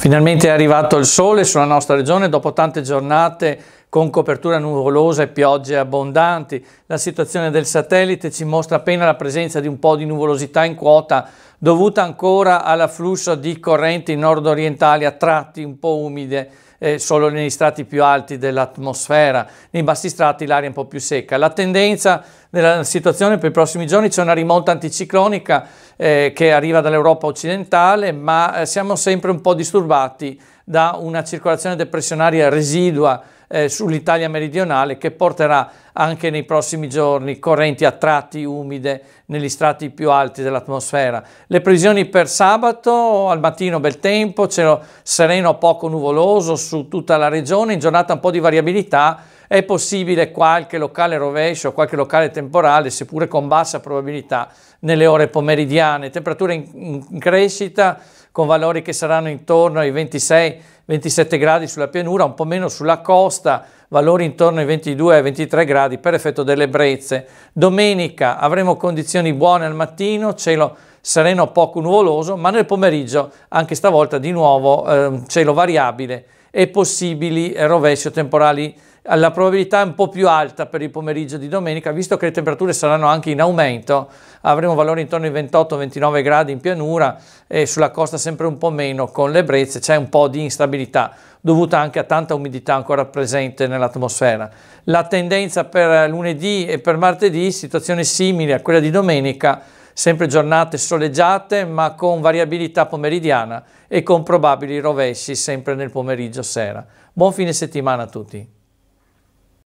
Finalmente è arrivato il sole sulla nostra regione dopo tante giornate con copertura nuvolosa e piogge abbondanti. La situazione del satellite ci mostra appena la presenza di un po' di nuvolosità in quota dovuta ancora all'afflusso di correnti nord-orientali a tratti un po' umide eh, solo negli strati più alti dell'atmosfera, nei bassi strati l'aria è un po' più secca. La tendenza della situazione per i prossimi giorni c'è una rimonta anticiclonica eh, che arriva dall'Europa occidentale, ma eh, siamo sempre un po' disturbati da una circolazione depressionaria residua eh, sull'Italia meridionale che porterà anche nei prossimi giorni correnti a tratti umide negli strati più alti dell'atmosfera. Le previsioni per sabato, al mattino bel tempo, cielo sereno poco nuvoloso su tutta la regione, in giornata un po' di variabilità, è possibile qualche locale rovescio, qualche locale temporale, seppure con bassa probabilità, nelle ore pomeridiane. Temperature in, in crescita con valori che saranno intorno ai 26-27 gradi sulla pianura, un po' meno sulla costa, valori intorno ai 22-23 gradi per effetto delle brezze. Domenica avremo condizioni buone al mattino, cielo sereno poco nuvoloso, ma nel pomeriggio anche stavolta di nuovo eh, cielo variabile e possibili rovesci o temporali. La probabilità è un po' più alta per il pomeriggio di domenica, visto che le temperature saranno anche in aumento, avremo valori intorno ai 28-29 gradi in pianura e sulla costa sempre un po' meno con le brezze, c'è un po' di instabilità dovuta anche a tanta umidità ancora presente nell'atmosfera. La tendenza per lunedì e per martedì, situazione simile a quella di domenica, sempre giornate soleggiate ma con variabilità pomeridiana e con probabili rovesci sempre nel pomeriggio sera. Buon fine settimana a tutti!